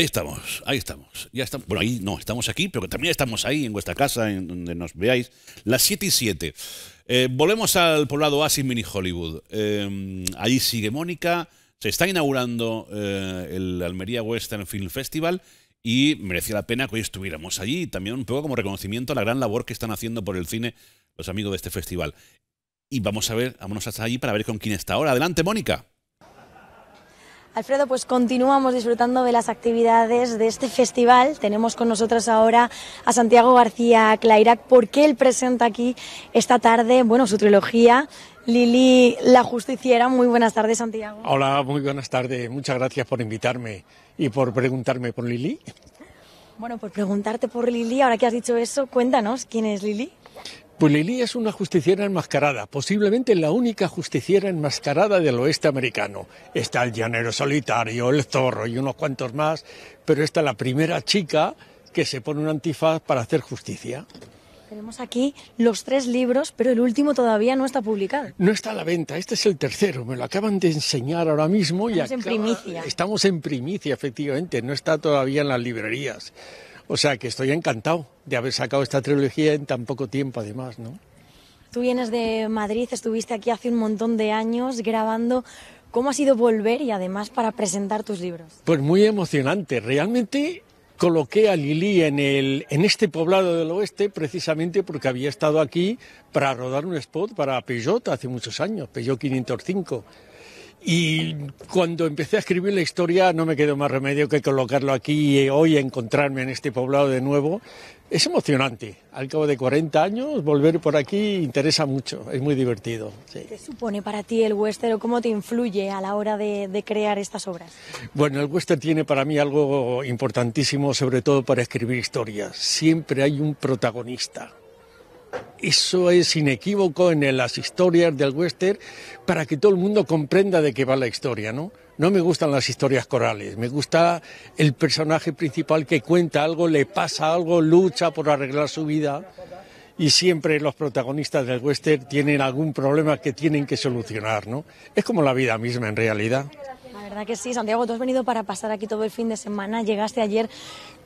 Ahí estamos, ahí estamos. Ya estamos. Bueno, ahí no, estamos aquí, pero también estamos ahí, en vuestra casa, en donde nos veáis. Las 7 y 7. Eh, volvemos al poblado Asin Mini Hollywood. Em, ahí sigue Mónica. Se está inaugurando eh, el Almería Western Film Festival y merecía la pena que hoy estuviéramos allí. También un poco como reconocimiento a la gran labor que están haciendo por el cine los amigos de este festival. Y vamos a ver, vámonos hasta allí para ver con quién está ahora. Adelante, Mónica. Alfredo, pues continuamos disfrutando de las actividades de este festival. Tenemos con nosotros ahora a Santiago García Clairac, porque él presenta aquí esta tarde, bueno, su trilogía, Lili la Justiciera. Muy buenas tardes, Santiago. Hola, muy buenas tardes. Muchas gracias por invitarme y por preguntarme por Lili. Bueno, por preguntarte por Lili, ahora que has dicho eso, cuéntanos quién es Lili. Pues Lili es una justiciera enmascarada, posiblemente la única justiciera enmascarada del oeste americano. Está el llanero solitario, el zorro y unos cuantos más, pero está la primera chica que se pone un antifaz para hacer justicia. Tenemos aquí los tres libros, pero el último todavía no está publicado. No está a la venta, este es el tercero, me lo acaban de enseñar ahora mismo. Estamos y en primicia. Estamos en primicia, efectivamente, no está todavía en las librerías. O sea que estoy encantado de haber sacado esta trilogía en tan poco tiempo, además, ¿no? Tú vienes de Madrid, estuviste aquí hace un montón de años grabando. ¿Cómo ha sido volver y además para presentar tus libros? Pues muy emocionante. Realmente coloqué a Lili en, el, en este poblado del oeste precisamente porque había estado aquí para rodar un spot para Peugeot hace muchos años, Peugeot 505. Y cuando empecé a escribir la historia no me quedó más remedio que colocarlo aquí y hoy encontrarme en este poblado de nuevo. Es emocionante. Al cabo de 40 años, volver por aquí interesa mucho, es muy divertido. ¿Qué supone para ti el western o cómo te influye a la hora de, crear estas obras? Bueno, el western tiene para mí algo importantísimo, sobre todo para escribir historias. Siempre hay un protagonista eso es inequívoco en las historias del western para que todo el mundo comprenda de qué va la historia, ¿no? No me gustan las historias corales, me gusta el personaje principal que cuenta algo, le pasa algo, lucha por arreglar su vida y siempre los protagonistas del western tienen algún problema que tienen que solucionar, ¿no? Es como la vida misma en realidad. La verdad que sí, Santiago, tú has venido para pasar aquí todo el fin de semana, llegaste ayer.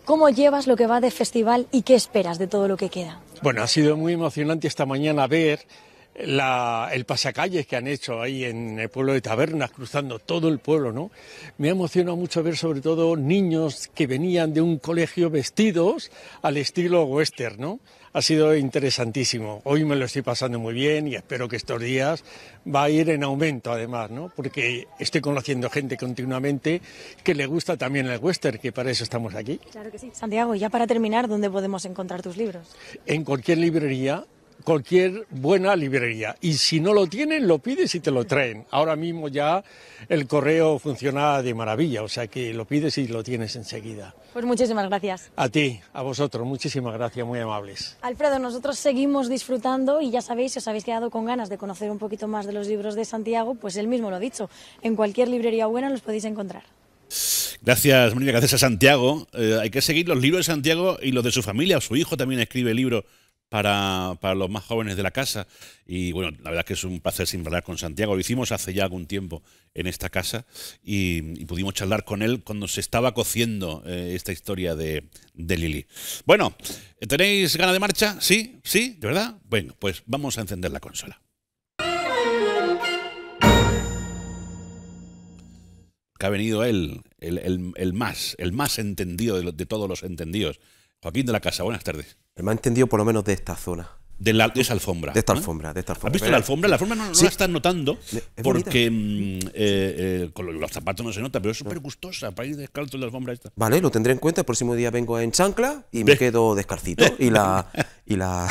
¿Cómo llevas lo que va de festival y qué esperas de todo lo que queda? Bueno, ha sido muy emocionante esta mañana ver la, el pasacalles que han hecho ahí en el pueblo de Tabernas, cruzando todo el pueblo, ¿no? Me ha emocionado mucho ver sobre todo niños que venían de un colegio vestidos al estilo western, ¿no? Ha sido interesantísimo. Hoy me lo estoy pasando muy bien y espero que estos días va a ir en aumento además, ¿no? Porque estoy conociendo gente continuamente que le gusta también el western, que para eso estamos aquí. Claro que sí. Santiago, ya para terminar, ¿dónde podemos encontrar tus libros? En cualquier librería cualquier buena librería. Y si no lo tienen, lo pides y te lo traen. Ahora mismo ya el correo funciona de maravilla, o sea que lo pides y lo tienes enseguida. Pues muchísimas gracias. A ti, a vosotros, muchísimas gracias, muy amables. Alfredo, nosotros seguimos disfrutando y ya sabéis, si os habéis quedado con ganas de conocer un poquito más de los libros de Santiago, pues él mismo lo ha dicho. En cualquier librería buena los podéis encontrar. Gracias, María, gracias a Santiago. Eh, hay que seguir los libros de Santiago y los de su familia. Su hijo también escribe libros para, los más jóvenes de la casa. Y bueno, la verdad que es un placer sin hablar con Santiago. Lo hicimos hace ya algún tiempo en esta casa y, pudimos charlar con él cuando se estaba cociendo eh, esta historia de, de Lili. Bueno, ¿tenéis ganas de marcha? ¿Sí? ¿Sí? ¿De verdad? Bueno, pues vamos a encender la consola. que ha venido él, el, más, el más entendido de todos los entendidos. Joaquín de la Casa, buenas tardes. Me ha entendido por lo menos de esta zona. De, esa alfombra. De esta alfombra, de esta alfombra. ¿Has visto la alfombra? La alfombra no, la estás notando porque mm, eh, eh, con los, zapatos no se nota, pero es súper gustosa para ir descalzo en la alfombra esta. Vale, lo tendré en cuenta. El próximo día vengo en chancla y me quedo descalcito y la, y la,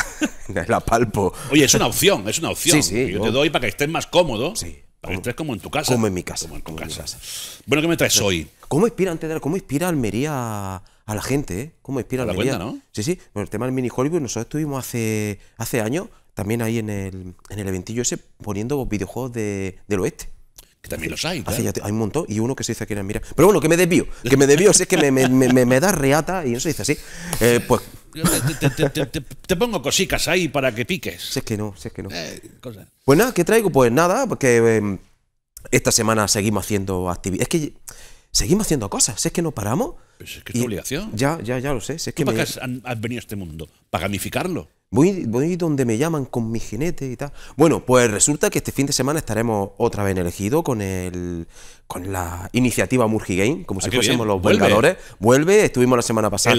palpo. Oye, es una opción, es una opción. yo, te doy para que estés más cómodo. Para que estés como en tu casa. Como en mi casa. Como en casa. Bueno, ¿qué me traes hoy? ¿Cómo inspira, antes de, ¿cómo inspira Almería a la gente, ¿eh? ¿Cómo inspira la cuenta, ¿no? Sí, sí. Bueno, el tema del mini Hollywood, nosotros estuvimos hace, hace años también ahí en el, en el eventillo ese poniendo videojuegos de, del oeste. Que también los hay, ¿eh? Hay un montón y uno que se dice que era, mira. Pero bueno, que me desvío. Que me desvío, si es que me, da reata y no se dice así. Eh, pues. Te, pongo cositas ahí para que piques. Si es que no, si es que no. Eh, pues nada, ¿qué traigo? Pues nada, porque. Em, esta semana seguimos haciendo actividades. Es que seguimos haciendo cosas, es que no paramos. es que es obligación. Ya, ya, ya lo sé. es que qué has, venido a este mundo? ¿Para gamificarlo? Voy, voy donde me llaman con mi jinete y tal. Bueno, pues resulta que este fin de semana estaremos otra vez en el con, el, con la iniciativa Murgi Game, como ah, si fuésemos los Volgadores. Vuelve, estuvimos la semana pasada.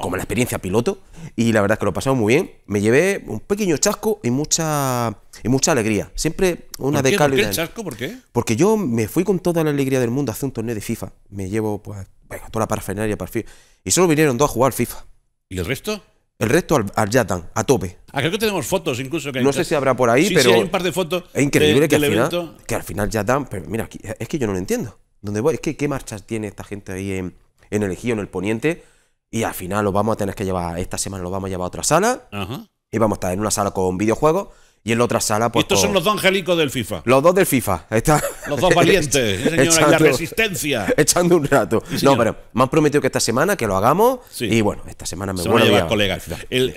Como la experiencia piloto. Y la verdad es que lo pasamos muy bien. Me llevé un pequeño chasco y mucha, y mucha alegría. Siempre una de qué, ¿Por chasco? ¿Por qué? Porque yo me fui con toda la alegría del mundo a hacer un torneo de FIFA. Me llevo, pues, toda la parafernalia para el FIFA. Y solo vinieron dos a jugar FIFA. ¿Y el resto? El resto al, al a tope. Ah, creo que tenemos fotos incluso. Que no sé si habrá por ahí, pero. Sí, hay un par de fotos. Es increíble que, al final, que al final Yatan. Pero mira, es que yo no lo entiendo. ¿Dónde voy? Es que qué marchas tiene esta gente ahí en, en el Ejío, en el Poniente y al final lo vamos a tener que llevar, esta semana lo vamos a llevar a otra sala. Ajá. Y vamos a estar en una sala con videojuegos y en la otra sala pues, estos son los dos angélicos del FIFA los dos del FIFA está... los dos valientes señora, la resistencia echando un rato no pero me han prometido que esta semana que lo hagamos y bueno esta semana me Se voy a llevar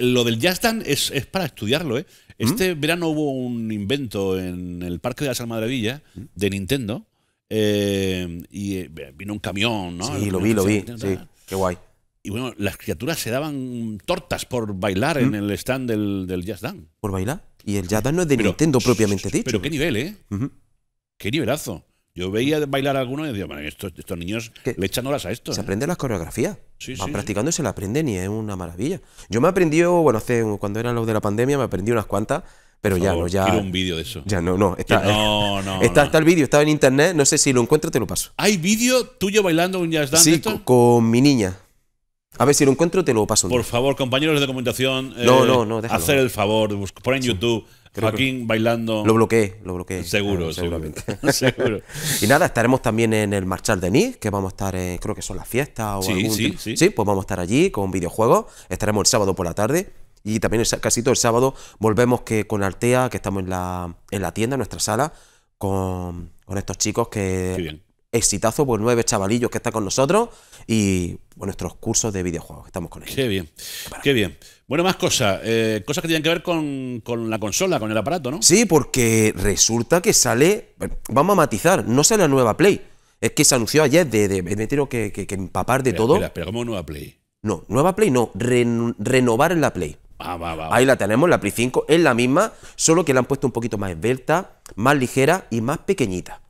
lo del Just Dance es, para estudiarlo ¿eh? ¿Mm? este verano hubo un invento en el Parque de las Almadrevillas ¿Mm? de Nintendo eh, y eh, vino un camión ¿no? sí lo vi lo vi sí, qué guay y bueno, las criaturas se daban tortas por bailar en mm. el stand del, del Jazz Dan. ¿Por bailar? Y el Jazz Dance no es de Nintendo propiamente dicho. Pero qué nivel, ¿eh? Qué nivelazo. Yo veía bailar a alguno y decía, bueno, estos, niños le echan horas a esto. Se ¿eh? aprende aprenden las coreografías. Van practicando y se la aprenden y es una maravilla. Yo me aprendido, bueno, hace cuando eran los de la pandemia, me aprendí unas cuantas. Pero ya, no, ya. un vídeo de eso. Ya, no, no. Está, el vídeo, estaba en internet. No sé si lo encuentro, te lo paso. ¿Hay vídeo tuyo bailando un jazz dance? con mi niña. A ver, si lo encuentro te lo paso. Por favor, compañeros de documentación, eh, no, no, hacer el favor, pon en YouTube Joaquín bailando. Lo bloqueé, lo bloqueé. Seguro, eh, seguramente. y nada, estaremos también en el Marchal de Nice, que vamos a estar, eh, creo que son las fiestas o sí, sí, sí. pues vamos a estar allí con videojuegos. Estaremos el sábado por la tarde. Y también casi todo el sábado volvemos que con Altea, que estamos en la, en la tienda, en nuestra sala, con, con estos chicos que exitazo por nueve chavalillos que están con nosotros y nuestros cursos de videojuegos. Estamos con ellos. Qué bien, qué bien. Bueno, más cosas, eh, cosas que tienen que ver con, la consola, con el aparato, ¿no? Sí, porque resulta que sale, vamos a matizar, no sale la nueva Play. Es que se anunció ayer de, de me que, que, empapar de todo. Mira, espera, nueva Play? No, nueva Play no, renovar en la Play. Ah, Ahí la tenemos, la Play 5 es la misma, solo que la han puesto un poquito más esbelta, más ligera y más pequeñita.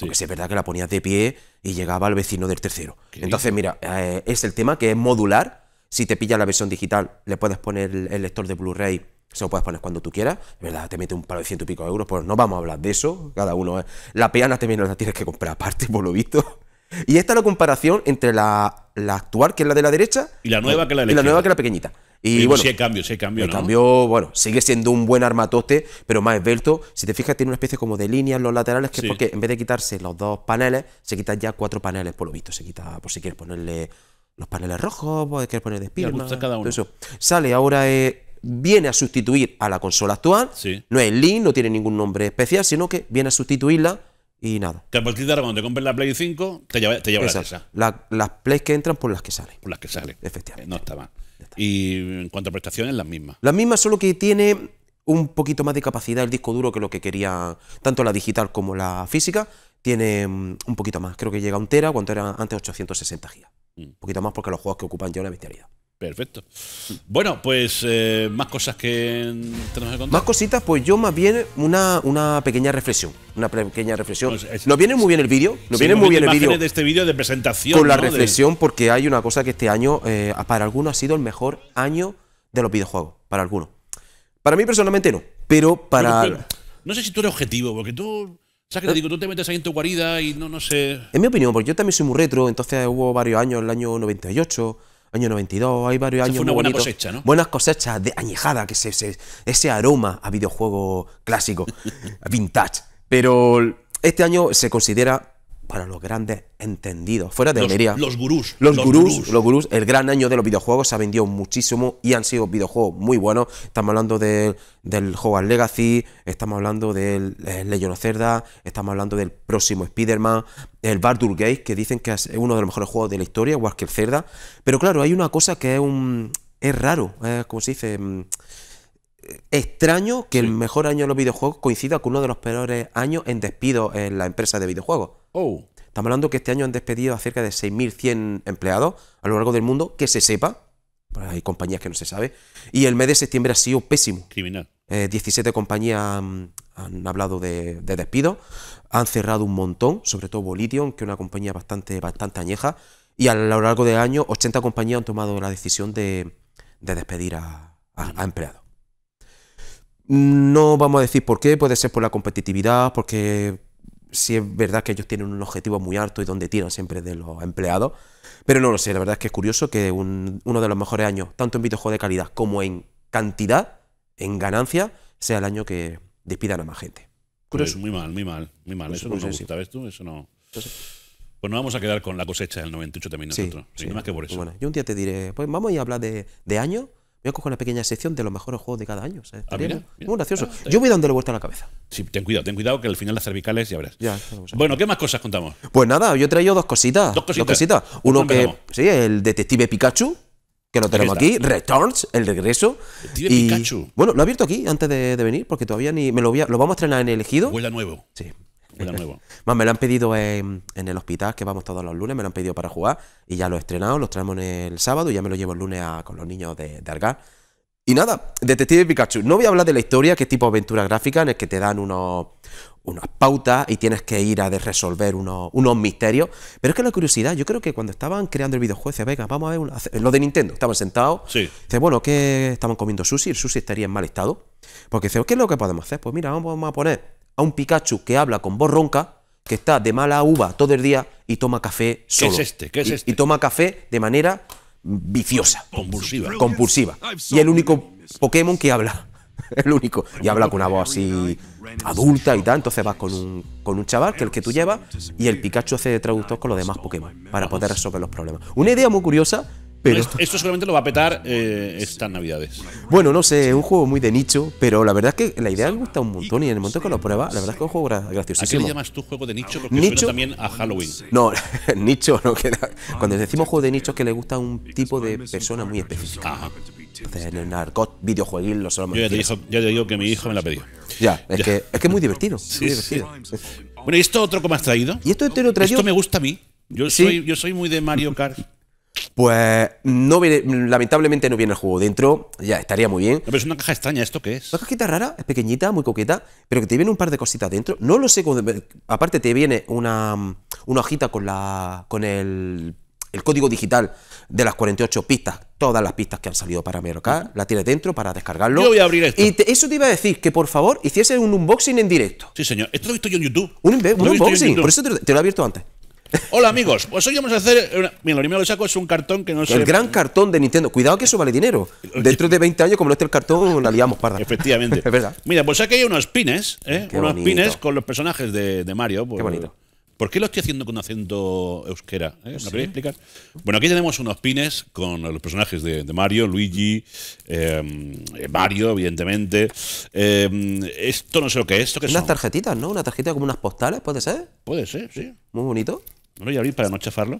Porque si es verdad que la ponías de pie y llegaba al vecino del tercero. Entonces, mira, eh, es el tema que es modular. Si te pilla la versión digital, le puedes poner el, lector de Blu-ray, se lo puedes poner cuando tú quieras. verdad, te mete un par de ciento y pico de euros, pues no vamos a hablar de eso. Cada uno. Eh. La peana también la tienes que comprar aparte, por lo visto. Y esta es la comparación entre la, la actual, que es la de la derecha, y la nueva, que la, y la nueva, que la pequeñita. Y, bueno, si hay cambio, si hay cambio, bueno, sigue siendo un buen armatoste, pero más esbelto. Si te fijas, tiene una especie como de línea en los laterales, que es porque en vez de quitarse los dos paneles, se quitan ya cuatro paneles, por lo visto. Se quita, por si quieres ponerle los paneles rojos, por si quieres poner Spiderman. Eso. Sale ahora, eh, viene a sustituir a la consola actual. No es Link, no tiene ningún nombre especial, sino que viene a sustituirla y nada. Que a partir de cuando te compres la Play 5, te llevas te lleva esa. ¿eh? las Plays que entran por las que salen. Por las que salen. Efectivamente. no está mal. Y en cuanto a prestaciones, las mismas. Las mismas, solo que tiene un poquito más de capacidad el disco duro que lo que quería tanto la digital como la física. Tiene mm, un poquito más, creo que llega a un tera, cuando era antes 860 gigas. Mm. Un poquito más porque los juegos que ocupan ya una bestialidad. Perfecto. Bueno, pues eh, más cosas que tenemos que contado. Más cositas, pues yo más bien una, una pequeña reflexión. Una pequeña reflexión. Pues nos viene muy bien el vídeo. Nos viene muy bien el vídeo. de este vídeo de presentación. Con la reflexión, porque hay una cosa que este año, eh, para algunos, ha sido el mejor año de los videojuegos. Para algunos. Para mí personalmente no. Pero para. no sé si tú eres objetivo, porque tú. sabes qué te eh. digo, tú te metes ahí en tu guarida y no, no sé. En mi opinión, porque yo también soy muy retro, entonces hubo varios años, el año 98, año 92, hay varios años. Fue una buena cosecha, ¿no? Buenas cosechas de añejada, que se, ese aroma a videojuego clásico, vintage. Pero este año se considera para los grandes entendidos, fuera de los, Los gurús. Los, gurús, Los gurús. El gran año de los videojuegos se ha vendido muchísimo y han sido videojuegos muy buenos. Estamos hablando del Hogwarts Legacy, estamos hablando del Legend of Cerda. estamos hablando del próximo Spider-Man, el Bardur Gate, que dicen que es uno de los mejores juegos de la historia, igual que el Pero claro, hay una cosa que es un... Es raro, es como se dice mm, extraño que el mejor año de los videojuegos coincida con uno de los peores años en despido en la empresa de videojuegos. Oh. estamos hablando que este año han despedido a cerca de 6.100 empleados a lo largo del mundo, que se sepa. Hay compañías que no se sabe. Y el mes de septiembre ha sido pésimo. Criminal. 17 eh, compañías han, hablado de, despido. Han cerrado un montón, sobre todo Bolidion, que es una compañía bastante, bastante añeja. Y a lo largo del año, 80 compañías han tomado la decisión de, despedir a empleados. No vamos a decir por qué, puede ser por la competitividad, porque si es verdad que ellos tienen un objetivo muy alto y donde tiran siempre de los empleados, pero no lo sé, la verdad es que es curioso que uno de los mejores años, tanto en videojuegos de calidad como en cantidad, en ganancia, sea el año que despidan a más gente. Es Muy mal, muy mal, muy mal. Eso no me gusta, ¿ves tú? Eso no. pues nos vamos a quedar con la cosecha del 98 también nosotros. más que por pues eso. Bueno, yo un día te diré, pues vamos a hablar de, de años voy a coger una pequeña sección de los mejores juegos de cada año. Está ah, Muy gracioso. Ah, yo eh. voy dándole vuelta a la cabeza. Sí, ten cuidado, ten cuidado que al final las cervicales ya verás. bueno, ¿qué más cosas contamos? Pues nada, yo he traído dos cositas. Dos cositas. Pues Uno que, sí, el detective Pikachu, que lo tenemos aquí, Returns, el regreso. y, Bueno, lo he abierto aquí antes de, venir, porque todavía ni me lo, lo vamos a estrenar en elegido. Huela nuevo. Sí. Más, me lo han pedido en, el hospital, que vamos todos los lunes, me lo han pedido para jugar y ya lo he estrenado, lo traemos el sábado y ya me lo llevo el lunes con los niños de, de Argar. Y nada, Detective Pikachu. No voy a hablar de la historia, que es tipo aventura gráfica, en el que te dan unos, unas pautas y tienes que ir a resolver unos, misterios. Pero es que la curiosidad, yo creo que cuando estaban creando el videojuego, decía, venga, vamos a ver lo de Nintendo. Estaban sentados. Sí. Dice, bueno, que estaban comiendo sushi, el sushi estaría en mal estado. Porque dice, ¿qué es lo que podemos hacer? Pues mira, vamos a poner a un Pikachu que habla con voz ronca, que está de mala uva todo el día y toma café solo. ¿Qué es este? ¿Qué es este? Y, toma café de manera viciosa. Compulsiva. Compulsiva. Y el único Pokémon que habla. El único. Y habla con una voz así adulta y tal. Entonces vas con un, con un chaval, que es el que tú llevas, y el Pikachu hace de traductor con los demás Pokémon para poder resolver los problemas. Una idea muy curiosa pero... Esto, solamente seguramente lo va a petar eh, estas navidades. Bueno, no sé, es un juego muy de nicho, pero la verdad es que la idea me gusta un montón y en el momento que lo prueba, la verdad es que es un juego graciosísimo. ¿A qué le llamas tú juego de nicho? Porque ¿Nicho? suena también a Halloween. No, nicho no queda. Cuando decimos juego de nicho es que le gusta un tipo de persona muy específica. Ah. en el narcot videojueguil lo Yo ya te, digo, que mi hijo me la pidió. Ya, es, Que, es que es muy divertido. Sí, muy divertido. Bueno, ¿y esto otro que me has traído? ¿Y esto te traído? Esto me gusta a mí. Yo, soy, yo soy muy de Mario Kart. Pues no viene, lamentablemente no viene el juego dentro, ya estaría muy bien. pero es una caja extraña, ¿esto que es? Una cajita rara, es pequeñita, muy coqueta, pero que te viene un par de cositas dentro. No lo sé, aparte te viene una, una hojita con, la, con el, código digital de las 48 pistas, todas las pistas que han salido para mi ah. la tienes dentro para descargarlo. Yo voy a abrir esto. Y eso te iba a decir, que por favor hiciese un unboxing en directo. Sí, señor. Esto lo he visto yo en YouTube. Un, unboxing, por eso te lo he abierto antes. Hola amigos, pues hoy vamos a hacer. Mira, lo primero que saco es un cartón que no sé. El gran cartón de Nintendo. Cuidado que eso vale dinero. Dentro de 20 años, como no esté el cartón, la liamos parda. Efectivamente. es verdad. Mira, pues aquí hay unos pines, ¿eh? unos pines con los personajes de, Mario. Qué pues, bonito. ¿Por qué lo estoy haciendo con acento euskera? ¿eh? ¿Me pues explicar? Bueno, aquí tenemos unos pines con los personajes de, Mario, Luigi, em, eh, Mario, evidentemente. Em, esto no sé lo que es. ¿Esto qué unas tarjetitas, ¿no? Una tarjeta como unas postales, ¿puede ser? Puede ser, sí. Muy bonito. No abrir para no chafarlo.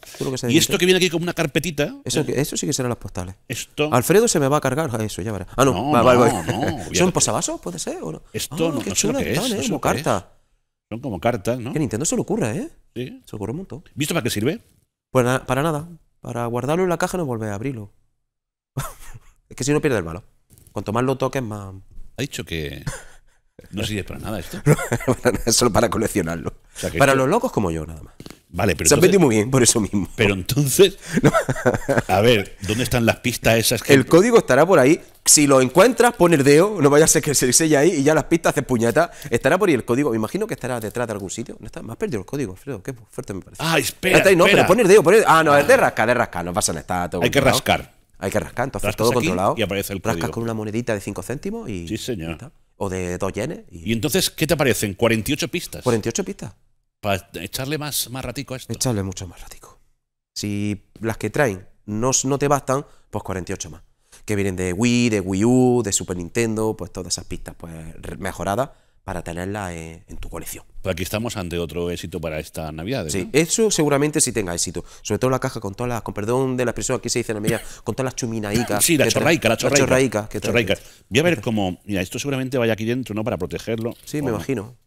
y esto que viene aquí como una carpetita. Eso, ¿eh? eso sí que serán las postales. Esto. Alfredo se me va a cargar ah, eso, ya verás. Ah, no, ¿Son posavasos? ¿Puede ser? Esto ah, no, sé lo que es. Son eh, Como carta. Son como cartas, ¿no? Que Nintendo se lo ocurre, ¿eh? Sí. Se lo ocurre un montón. ¿Visto para qué sirve? Pues para nada. Para guardarlo en la caja no volver a abrirlo. es que si no pierde el malo. Cuanto más lo toques, más. Ha dicho que. No sirve para nada esto. Solo para coleccionarlo. para los locos como yo, nada más. Vale, pero. Se muy bien, por eso mismo. Pero entonces. A ver, ¿dónde están las pistas esas? Que... El código estará por ahí. Si lo encuentras, pon el dedo, no vaya a ser que se sella ahí y ya las pistas de puñeta. Estará por ahí el código. Me imagino que estará detrás de algún sitio. ¿No está? Me has perdido el código, Alfredo. Qué fuerte me parece. Ah, espera. No, pero pon el dedo, pon Ah, no, es de rascar, de rascar. No pasa nada. Está Hay que rascar. Hay que rascar, entonces todo controlado. Y aparece el Rascas con una monedita de 5 céntimos y. Sí, señor. o de 2 yenes. Y... y... entonces, ¿qué te aparecen? ¿48 pistas? 48 pistas. Para echarle más, más ratico a esto. Echarle mucho más ratico. Si las que traen no, no te bastan, pues 48 más. Que vienen de Wii, de Wii U, de Super Nintendo, pues todas esas pistas pues mejoradas para tenerla en, tu colección. Pues aquí estamos ante otro éxito para esta Navidad. Sí, eso seguramente sí tenga éxito. Sobre todo la caja con todas las, con perdón de la expresión que se dice en media, con todas las chuminaicas. Sí, la chorraica, la chorraica. chorraica. Voy a ver este. cómo, mira, esto seguramente vaya aquí dentro, ¿no? Para protegerlo. Sí, me imagino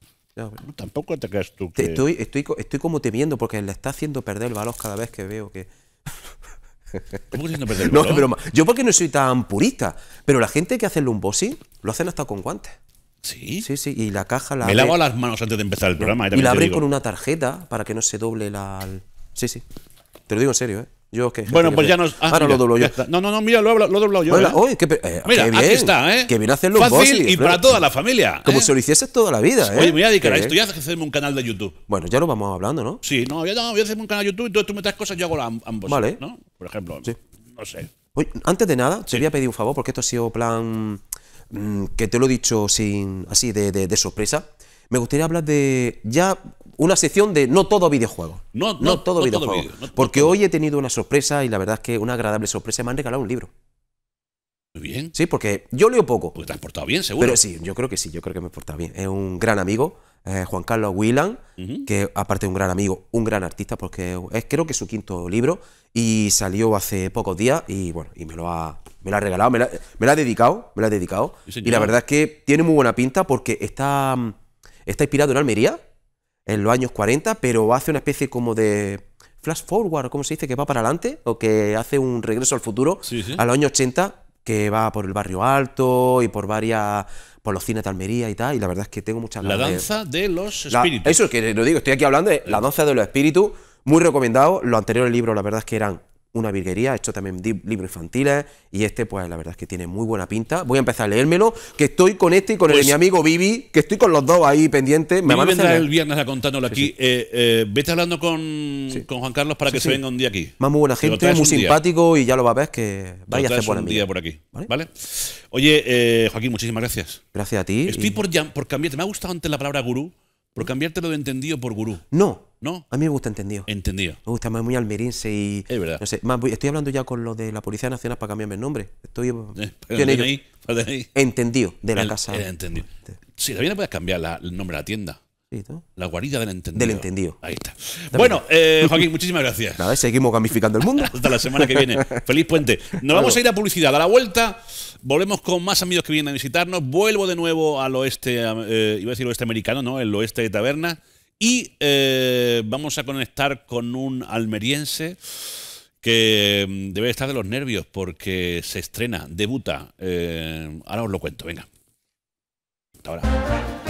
tampoco te creas tú Estoy, estoy, estoy como temiendo porque le está haciendo perder el valor cada vez que veo que... ¿Cómo haciendo perder el No, Yo porque no soy tan purista, pero la gente que hace el unboxing lo hacen hasta con guantes. ¿Sí? Sí, sí, y la caja la... Me lavo las manos antes de empezar el programa. Eh, y, la abrí con una tarjeta para que no se doble la... Sí, sí. Te lo digo en serio, ¿eh? Yo, que. bueno, pues ya nos. Ah, no lo doblo yo. No, no, no, mira, lo, lo he doblado yo. ¿eh? qué, eh, mira, qué bien, aquí está, ¿eh? Que viene a hacerlo Fácil y para toda la familia. Como si lo hicieses toda la vida, ¿eh? Oye, me voy a dedicar a esto. Ya hacerme un canal de YouTube. Bueno, ya lo vamos hablando, ¿no? Sí, no, ya voy a hacerme un canal de YouTube. y tú metas cosas y yo hago las ambos. Vale. ¿no? Por ejemplo, sí. no sé. Oye, antes de nada, te voy a pedir un favor porque esto ha sido plan. Mm, que te lo he dicho sin así de, de, de sorpresa me gustaría hablar de ya una sección de no todo videojuego, No, todo videojuego, porque hoy he tenido una sorpresa y la verdad es que una agradable sorpresa. Me han regalado un libro. Muy bien. Sí, porque yo leo poco. Porque te has portado bien, seguro. Pero sí, yo creo que sí, yo creo que me he portado bien. Es un gran amigo, eh, Juan Carlos Whelan, que aparte de un gran amigo, un gran artista, porque es creo que es su quinto libro y salió hace pocos días y bueno, y me lo ha, me lo ha regalado, me lo ha, dedicado, me lo ha dedicado. y la verdad es que tiene muy buena pinta porque está mm, está inspirado en Almería, en los años 40, pero hace una especie como de flash forward, ¿cómo se dice? Que va para adelante, o que hace un regreso al futuro, a los años 80, que va por el barrio alto y por varias por los cines de Almería y tal, y la verdad es que tengo muchas ganas. La danza de, los espíritus. eso es que lo digo, estoy aquí hablando de la danza de los espíritus, muy recomendado. Los anteriores libro, la verdad es que eran una virguería, hecho también libros infantiles, ¿eh? y este, pues la verdad es que tiene muy buena pinta. Voy a empezar a leérmelo, que estoy con este y con el pues mi amigo Vivi, que estoy con los dos ahí pendientes. Me van a venir el viernes a contándolo aquí. Eh, eh, vete hablando con, Juan Carlos para que se venga un día aquí. Más muy buena gente, muy simpático, y ya lo va a ver que vaya a hacer por un día por aquí. ¿Vale? Oye, Joaquín, muchísimas gracias. Gracias a ti. Estoy por, por te Me ha gustado antes la palabra gurú. Por lo de entendido por gurú. No. ¿No? A mí me gusta entendido. Entendido. Me gusta más muy almerense y. Es verdad. No sé, estoy hablando ya con lo de la Policía Nacional para cambiarme el nombre. Estoy. Ahí, Entendido, de la casa. entendido. Sí, también puedes cambiar el nombre de la tienda. La guarida del entendido. está. Bueno, eh, Joaquín, muchísimas gracias. Nada, seguimos gamificando el mundo. Hasta la semana que viene. Feliz puente. Nos vamos a ir a publicidad. A la vuelta, volvemos con más amigos que vienen a visitarnos. Vuelvo de nuevo al oeste, eh, iba a decir oeste americano, ¿no? El oeste de Taberna. Y eh, vamos a conectar con un almeriense que mm, debe estar de los nervios porque se estrena, debuta. ahora os lo cuento, venga. Hasta ahora.